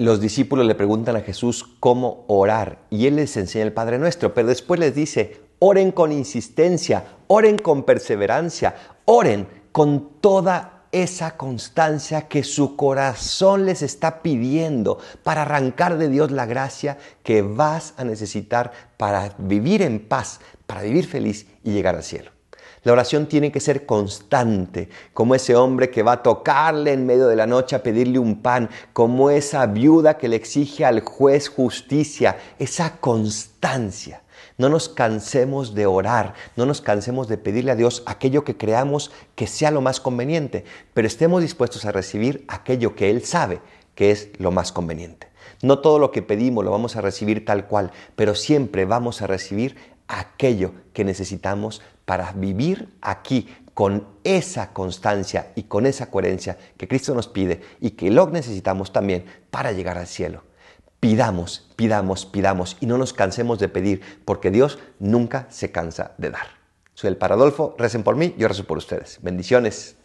los discípulos le preguntan a Jesús cómo orar y él les enseña el Padre Nuestro, pero después les dice, oren con insistencia, oren con perseverancia, oren con toda esa constancia que su corazón les está pidiendo para arrancar de Dios la gracia que vas a necesitar para vivir en paz, para vivir feliz y llegar al cielo. La oración tiene que ser constante, como ese hombre que va a tocarle en medio de la noche a pedirle un pan, como esa viuda que le exige al juez justicia, esa constancia. No nos cansemos de orar, no nos cansemos de pedirle a Dios aquello que creamos que sea lo más conveniente, pero estemos dispuestos a recibir aquello que Él sabe que es lo más conveniente. No todo lo que pedimos lo vamos a recibir tal cual, pero siempre vamos a recibir aquello que necesitamos para vivir aquí con esa constancia y con esa coherencia que Cristo nos pide y que lo necesitamos también para llegar al cielo. Pidamos, pidamos, pidamos y no nos cansemos de pedir porque Dios nunca se cansa de dar. Soy el Paradolfo, recen por mí, yo rezo por ustedes. Bendiciones.